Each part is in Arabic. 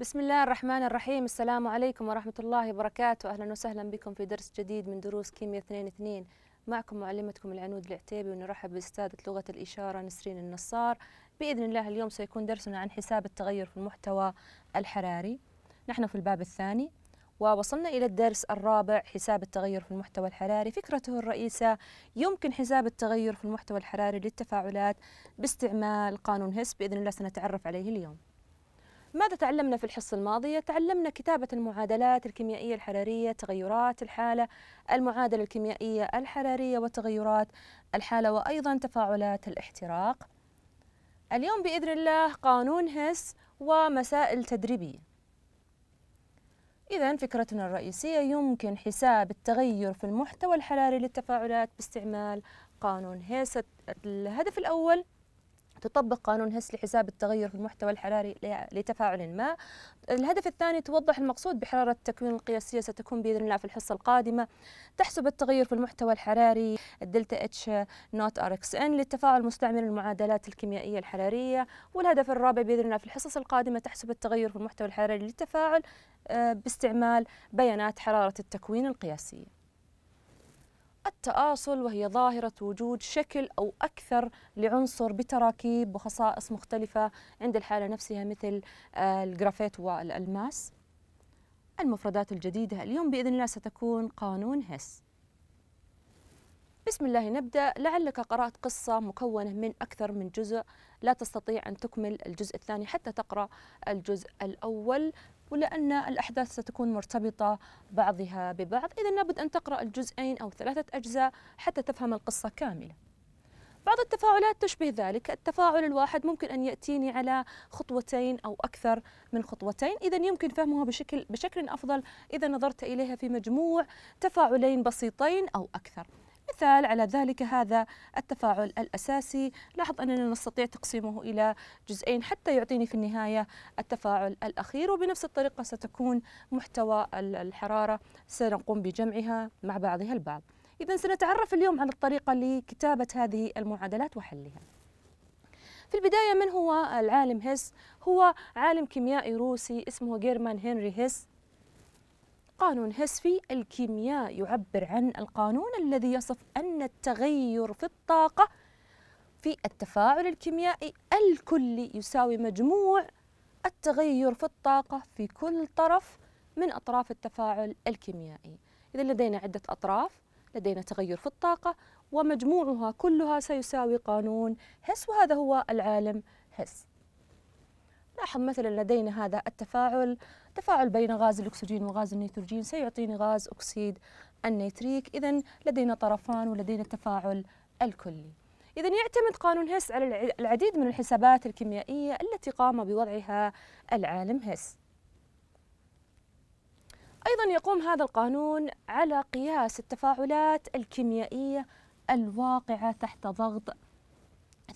بسم الله الرحمن الرحيم السلام عليكم ورحمة الله وبركاته أهلا وسهلا بكم في درس جديد من دروس كيمياء 2 معكم معلمتكم العنود العتيبي ونرحب بأستاذة لغة الإشارة نسرين النصار بإذن الله اليوم سيكون درسنا عن حساب التغير في المحتوى الحراري نحن في الباب الثاني ووصلنا إلى الدرس الرابع حساب التغير في المحتوى الحراري فكرته الرئيسة يمكن حساب التغير في المحتوى الحراري للتفاعلات باستعمال قانون هيس بإذن الله سنتعرف عليه اليوم ماذا تعلمنا في الحصة الماضية؟ تعلمنا كتابة المعادلات الكيميائية الحرارية، تغيرات الحالة، المعادلة الكيميائية الحرارية وتغيرات الحالة وأيضا تفاعلات الاحتراق. اليوم بإذن الله قانون هس ومسائل تدريبية. إذا فكرتنا الرئيسية يمكن حساب التغير في المحتوى الحراري للتفاعلات باستعمال قانون هيس الهدف الأول تطبق قانون هس لحساب التغير في المحتوى الحراري لتفاعل ما الهدف الثاني توضح المقصود بحرارة التكوين القياسية ستكون بإذن الله في الحصة القادمة تحسب التغير في المحتوى الحراري الدلتا اتش نوت ار اكس ان للتفاعل مستعمل المعادلات الكيميائية الحرارية والهدف الرابع بإذن الله في الحصص القادمة تحسب التغير في المحتوى الحراري للتفاعل آه، باستعمال بيانات حرارة التكوين القياسية التآصل وهي ظاهرة وجود شكل أو أكثر لعنصر بتراكيب وخصائص مختلفة عند الحالة نفسها مثل آه، الجرافيت والألماس المفردات الجديدة اليوم بإذن الله ستكون قانون هس بسم الله نبدأ لعلك قرأت قصة مكونة من أكثر من جزء لا تستطيع أن تكمل الجزء الثاني حتى تقرأ الجزء الأول ولأن الأحداث ستكون مرتبطة بعضها ببعض إذا لابد أن تقرأ الجزئين أو ثلاثة أجزاء حتى تفهم القصة كاملة بعض التفاعلات تشبه ذلك التفاعل الواحد ممكن أن يأتيني على خطوتين أو أكثر من خطوتين إذا يمكن فهمها بشكل, بشكل أفضل إذا نظرت إليها في مجموع تفاعلين بسيطين أو أكثر مثال على ذلك هذا التفاعل الأساسي لاحظ أننا نستطيع تقسيمه إلى جزئين حتى يعطيني في النهاية التفاعل الأخير وبنفس الطريقة ستكون محتوى الحرارة سنقوم بجمعها مع بعضها البعض إذا سنتعرف اليوم عن الطريقة لكتابة هذه المعادلات وحلها في البداية من هو العالم هيس؟ هو عالم كيميائي روسي اسمه جيرمان هنري هيس قانون هسفي الكيمياء يعبر عن القانون الذي يصف أن التغير في الطاقة في التفاعل الكيميائي الكلي يساوي مجموع التغير في الطاقة في كل طرف من أطراف التفاعل الكيميائي إذا لدينا عدة أطراف لدينا تغير في الطاقة ومجموعها كلها سيساوي قانون هس وهذا هو العالم هس لاحظ مثلا لدينا هذا التفاعل تفاعل بين غاز الأكسجين وغاز النيتروجين سيعطيني غاز أكسيد النيتريك إذا لدينا طرفان ولدينا التفاعل الكلي إذا يعتمد قانون هيس على العديد من الحسابات الكيميائية التي قام بوضعها العالم هيس أيضا يقوم هذا القانون على قياس التفاعلات الكيميائية الواقعة تحت ضغط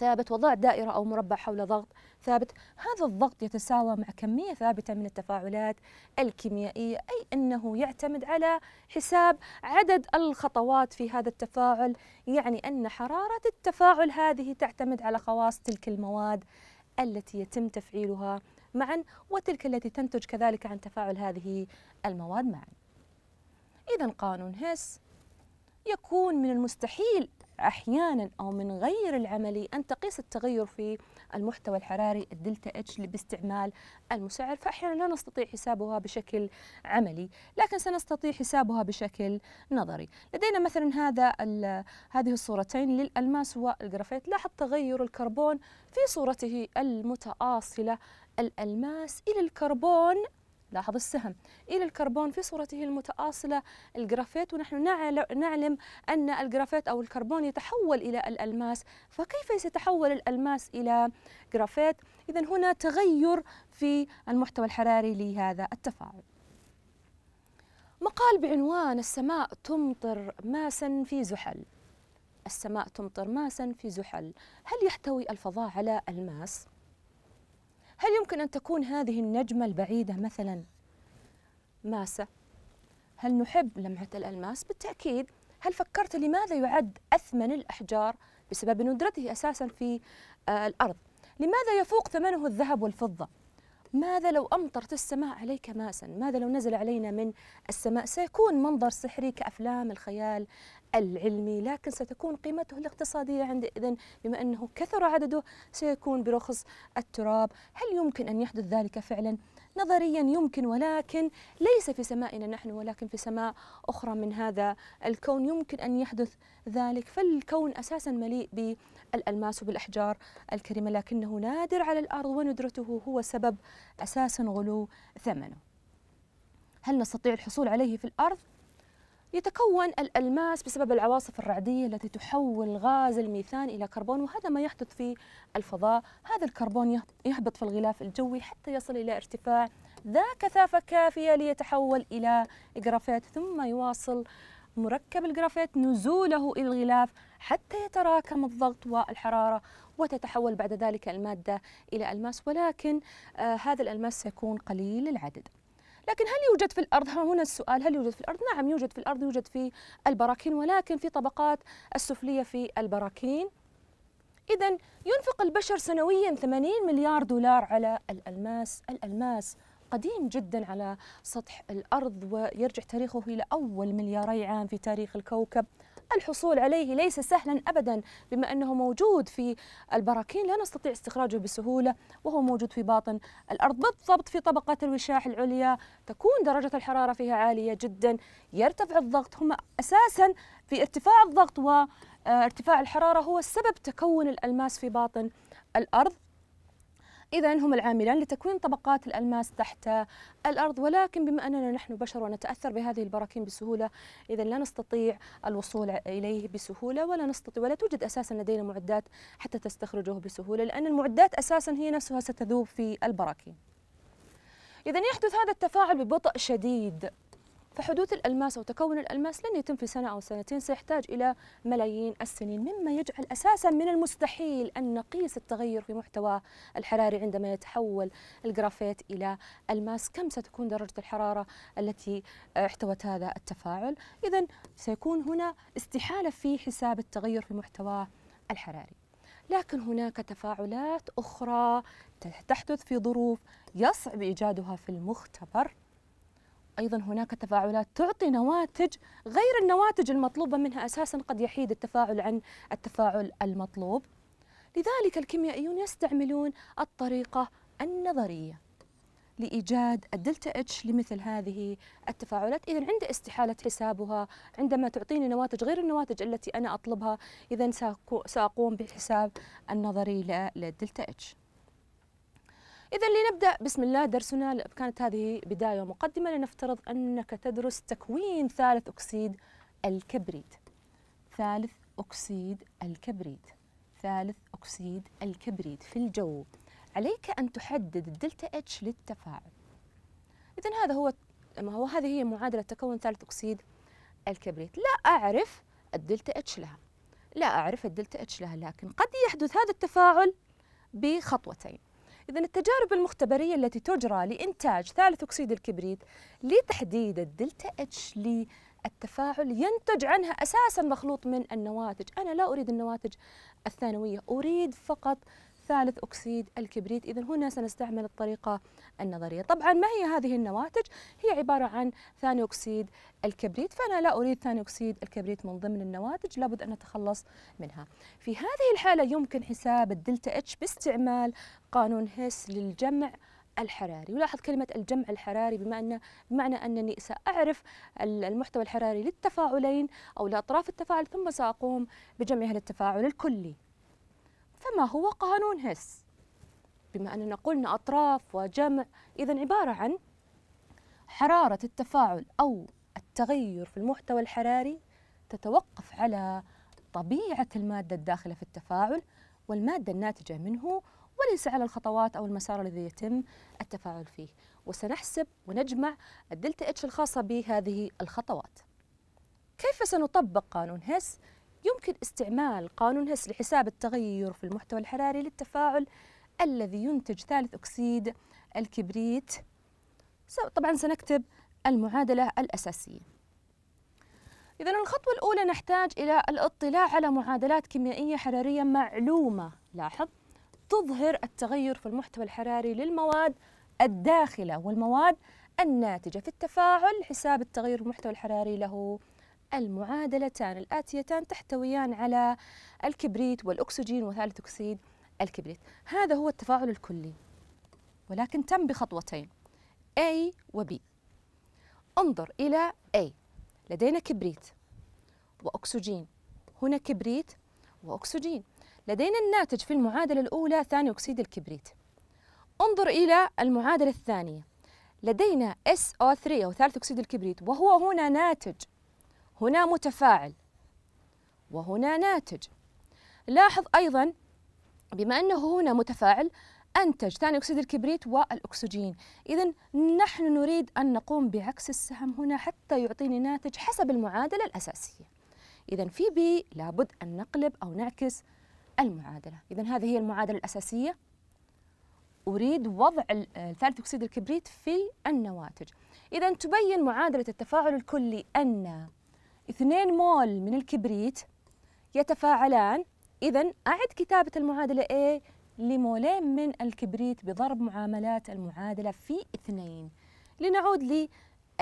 ثابت وضع دائرة أو مربع حول ضغط ثابت هذا الضغط يتساوى مع كمية ثابتة من التفاعلات الكيميائية أي أنه يعتمد على حساب عدد الخطوات في هذا التفاعل يعني أن حرارة التفاعل هذه تعتمد على خواص تلك المواد التي يتم تفعيلها معا وتلك التي تنتج كذلك عن تفاعل هذه المواد معا إذا قانون هيس يكون من المستحيل احيانا او من غير العملي ان تقيس التغير في المحتوى الحراري الدلتا اتش باستعمال المسعر فاحيانا لا نستطيع حسابها بشكل عملي لكن سنستطيع حسابها بشكل نظري لدينا مثلا هذا هذه الصورتين للالماس والجرافيت لاحظ تغير الكربون في صورته المتآصلة الألماس إلى الكربون لاحظ السهم إلى الكربون في صورته المتآصلة الجرافيت ونحن نعلم أن الجرافيت أو الكربون يتحول إلى الألماس فكيف سيتحول الألماس إلى جرافيت؟ إذا هنا تغير في المحتوى الحراري لهذا التفاعل مقال بعنوان السماء تمطر ماسا في زحل السماء تمطر ماسا في زحل هل يحتوي الفضاء على الماس؟ هل يمكن أن تكون هذه النجمة البعيدة مثلا ماسة؟ هل نحب لمعة الألماس؟ بالتأكيد هل فكرت لماذا يعد أثمن الأحجار بسبب ندرته أساسا في آه، الأرض؟ لماذا يفوق ثمنه الذهب والفضة؟ ماذا لو أمطرت السماء عليك ماسا ماذا لو نزل علينا من السماء سيكون منظر سحري كأفلام الخيال العلمي لكن ستكون قيمته الاقتصادية عندئذ بما أنه كثر عدده سيكون برخص التراب هل يمكن أن يحدث ذلك فعلا؟ نظريا يمكن ولكن ليس في سمائنا نحن ولكن في سماء أخرى من هذا الكون يمكن أن يحدث ذلك فالكون أساسا مليء بالألماس وبالأحجار الكريمة لكنه نادر على الأرض وندرته هو سبب أساسا غلو ثمنه هل نستطيع الحصول عليه في الأرض؟ يتكون الألماس بسبب العواصف الرعدية التي تحول غاز الميثان إلى كربون وهذا ما يحدث في الفضاء هذا الكربون يهبط في الغلاف الجوي حتى يصل إلى ارتفاع ذا كثافة كافية ليتحول إلى جرافيت ثم يواصل مركب الجرافيت نزوله إلى الغلاف حتى يتراكم الضغط والحرارة وتتحول بعد ذلك المادة إلى ألماس ولكن آه هذا الألماس سيكون قليل العدد لكن هل يوجد في الارض هنا السؤال هل يوجد في الارض نعم يوجد في الارض يوجد في البراكين ولكن في طبقات السفليه في البراكين اذا ينفق البشر سنويا 80 مليار دولار على الالماس الالماس قديم جدا على سطح الارض ويرجع تاريخه الى اول ملياري عام في تاريخ الكوكب الحصول عليه ليس سهلا أبدا بما أنه موجود في البراكين لا نستطيع استخراجه بسهولة وهو موجود في باطن الأرض بالضبط في طبقات الوشاح العليا تكون درجة الحرارة فيها عالية جدا يرتفع الضغط هم أساسا في ارتفاع الضغط وارتفاع الحرارة هو السبب تكون الألماس في باطن الأرض إذا هم العاملان لتكوين طبقات الألماس تحت الأرض ولكن بما أننا نحن بشر ونتأثر بهذه البراكين بسهولة إذا لا نستطيع الوصول إليه بسهولة ولا نستطيع ولا توجد أساسا لدينا معدات حتى تستخرجه بسهولة لأن المعدات أساسا هي نفسها ستذوب في البراكين إذا يحدث هذا التفاعل ببطء شديد فحدوث الألماس أو تكون الألماس لن يتم في سنة أو سنتين سيحتاج إلى ملايين السنين مما يجعل أساسا من المستحيل أن نقيس التغير في محتوى الحراري عندما يتحول الجرافيت إلى ألماس كم ستكون درجة الحرارة التي احتوت هذا التفاعل إذا سيكون هنا استحالة في حساب التغير في محتوى الحراري لكن هناك تفاعلات أخرى تحدث في ظروف يصعب إيجادها في المختبر أيضا هناك تفاعلات تعطي نواتج غير النواتج المطلوبة منها أساسا قد يحيد التفاعل عن التفاعل المطلوب لذلك الكيميائيون يستعملون الطريقة النظرية لإيجاد الدلتا اتش لمثل هذه التفاعلات إذا عند استحالة حسابها عندما تعطيني نواتج غير النواتج التي أنا أطلبها إذا سأقوم بحساب النظري للدلتا اتش إذا لنبدأ بسم الله درسنا كانت هذه بداية ومقدمة لنفترض أنك تدرس تكوين ثالث أكسيد الكبريت ثالث أكسيد الكبريت ثالث أكسيد الكبريت في الجو عليك أن تحدد الدلتا اتش للتفاعل إذا هذا هو ما هو هذه هي معادلة تكون ثالث أكسيد الكبريت لا أعرف الدلتا اتش لها لا أعرف الدلتا اتش لها لكن قد يحدث هذا التفاعل بخطوتين إذا التجارب المختبرية التي تجرى لإنتاج ثالث أكسيد الكبريت لتحديد الدلتا اتش للتفاعل ينتج عنها أساسا مخلوط من النواتج أنا لا أريد النواتج الثانوية أريد فقط ثالث أكسيد الكبريت إذا هنا سنستعمل الطريقة النظرية طبعا ما هي هذه النواتج هي عبارة عن ثاني أكسيد الكبريت فأنا لا أريد ثاني أكسيد الكبريت من ضمن النواتج لابد أن نتخلص منها في هذه الحالة يمكن حساب الدلتا اتش باستعمال قانون هيس للجمع الحراري ولاحظ كلمة الجمع الحراري بمعنى بمعنى أنني سأعرف المحتوى الحراري للتفاعلين أو لأطراف التفاعل ثم سأقوم بجمعها للتفاعل الكلي فما هو قانون هس بما أننا قلنا أطراف وجمع إذا عبارة عن حرارة التفاعل أو التغير في المحتوى الحراري تتوقف على طبيعة المادة الداخلة في التفاعل والمادة الناتجة منه وليس على الخطوات أو المسار الذي يتم التفاعل فيه وسنحسب ونجمع الدلتا اتش الخاصة بهذه الخطوات كيف سنطبق قانون هيس يمكن استعمال قانون هس لحساب التغير في المحتوى الحراري للتفاعل الذي ينتج ثالث أكسيد الكبريت طبعا سنكتب المعادلة الأساسية إذا الخطوة الأولى نحتاج إلى الاطلاع على معادلات كيميائية حرارية معلومة لاحظ تظهر التغير في المحتوى الحراري للمواد الداخلة والمواد الناتجة في التفاعل حساب التغير المحتوى الحراري له المعادلتان الآتيتان تحتويان على الكبريت والأكسجين وثالث أكسيد الكبريت هذا هو التفاعل الكلي ولكن تم بخطوتين A و B انظر إلى A لدينا كبريت وأكسجين هنا كبريت وأكسجين لدينا الناتج في المعادلة الأولى ثاني أكسيد الكبريت انظر إلى المعادلة الثانية لدينا SO3 أو ثالث أكسيد الكبريت وهو هنا ناتج هنا متفاعل وهنا ناتج لاحظ أيضا بما أنه هنا متفاعل أنتج ثاني أكسيد الكبريت والأكسجين إذا نحن نريد أن نقوم بعكس السهم هنا حتى يعطيني ناتج حسب المعادلة الأساسية إذا في بي لابد أن نقلب أو نعكس المعادلة إذا هذه هي المعادلة الأساسية أريد وضع ثالث أكسيد الكبريت في النواتج إذا تبين معادلة التفاعل الكلي أن 2 مول من الكبريت يتفاعلان إذا أعد كتابة المعادلة A لمولين من الكبريت بضرب معاملات المعادلة في 2 لنعود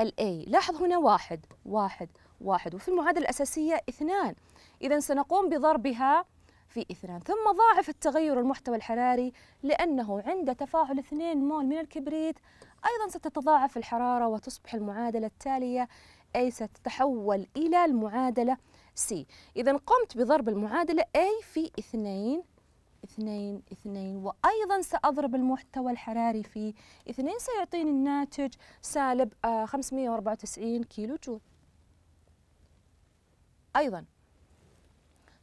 A لاحظ هنا واحد واحد واحد وفي المعادلة الأساسية اثنان إذا سنقوم بضربها في اثنان ثم ضاعف التغير المحتوى الحراري لأنه عند تفاعل 2 مول من الكبريت أيضا ستتضاعف الحرارة وتصبح المعادلة التالية A ستتحول إلى المعادلة C إذا قمت بضرب المعادلة A في 2 2 2 وأيضا سأضرب المحتوى الحراري في 2 سيعطيني الناتج سالب 594 آه، كيلو جول أيضا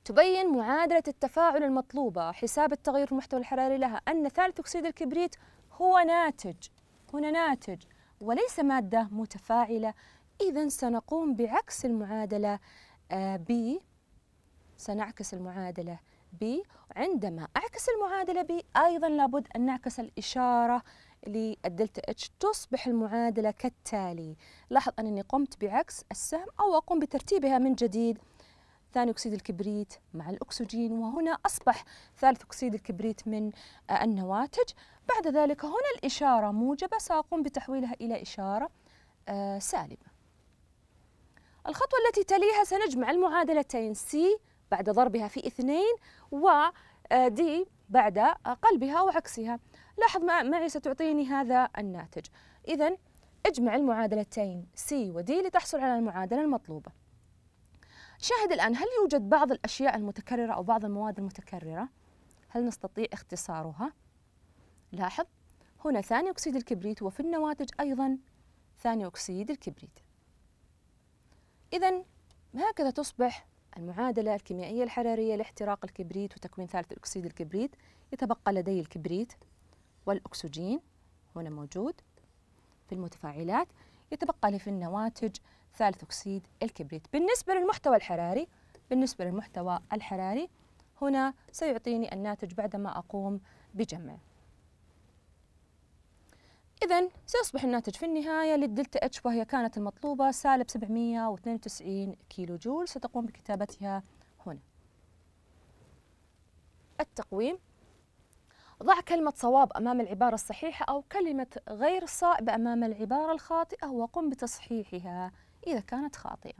تبين معادلة التفاعل المطلوبة حساب التغير المحتوى الحراري لها أن ثالث أكسيد الكبريت هو ناتج هنا ناتج وليس مادة متفاعلة إذا سنقوم بعكس المعادلة B آه، سنعكس المعادلة B عندما أعكس المعادلة B أيضا لابد أن نعكس الإشارة للدلتا اتش تصبح المعادلة كالتالي لاحظ أنني قمت بعكس السهم أو أقوم بترتيبها من جديد ثاني أكسيد الكبريت مع الأكسجين وهنا أصبح ثالث أكسيد الكبريت من آه، النواتج بعد ذلك هنا الإشارة موجبة سأقوم بتحويلها إلى إشارة آه، سالبة الخطوة التي تليها سنجمع المعادلتين سي بعد ضربها في اثنين و آه، D بعد قلبها وعكسها لاحظ معي ستعطيني هذا الناتج إذا اجمع المعادلتين C ودي لتحصل على المعادلة المطلوبة شاهد الآن هل يوجد بعض الأشياء المتكررة أو بعض المواد المتكررة؟ هل نستطيع اختصارها؟ لاحظ هنا ثاني أكسيد الكبريت وفي النواتج أيضا ثاني أكسيد الكبريت إذا هكذا تصبح المعادلة الكيميائية الحرارية لاحتراق الكبريت وتكوين ثالث أكسيد الكبريت يتبقى لدي الكبريت والأكسجين هنا موجود في المتفاعلات يتبقى لي في النواتج ثالث أكسيد الكبريت بالنسبة للمحتوى الحراري بالنسبة للمحتوى الحراري هنا سيعطيني الناتج بعدما أقوم بجمعه إذا سيصبح الناتج في النهاية للدلتا اتش وهي كانت المطلوبة سالب 792 كيلو جول ستقوم بكتابتها هنا التقويم ضع كلمة صواب أمام العبارة الصحيحة أو كلمة غير صائب أمام العبارة الخاطئة وقم بتصحيحها إذا كانت خاطئة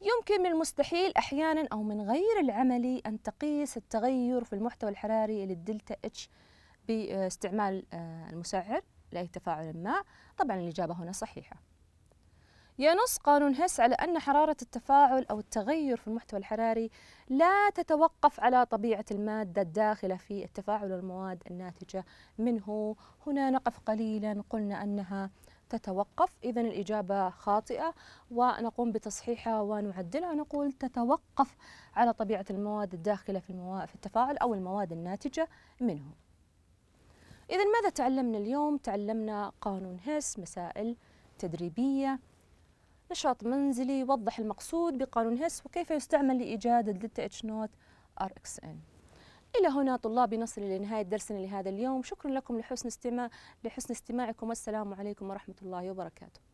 يمكن من المستحيل أحيانا أو من غير العملي أن تقيس التغير في المحتوى الحراري للدلتا اتش باستعمال آه، المسعر لأي تفاعل ما طبعا الإجابة هنا صحيحة ينص قانون هس على أن حرارة التفاعل أو التغير في المحتوى الحراري لا تتوقف على طبيعة المادة الداخلة في التفاعل والمواد الناتجة منه هنا نقف قليلا قلنا أنها تتوقف إذا الإجابة خاطئة ونقوم بتصحيحها ونعدلها نقول تتوقف على طبيعة المواد الداخلة في, في التفاعل أو المواد الناتجة منه إذا ماذا تعلمنا اليوم؟ تعلمنا قانون هيس، مسائل تدريبية، نشاط منزلي، وضح المقصود بقانون هيس وكيف يستعمل لإيجاد الدلتا اتش نوت ار اكس ان. إلى هنا طلابي نصل إلى نهاية درسنا لهذا اليوم، شكرا لكم لحسن استماع لحسن استماعكم والسلام عليكم ورحمة الله وبركاته.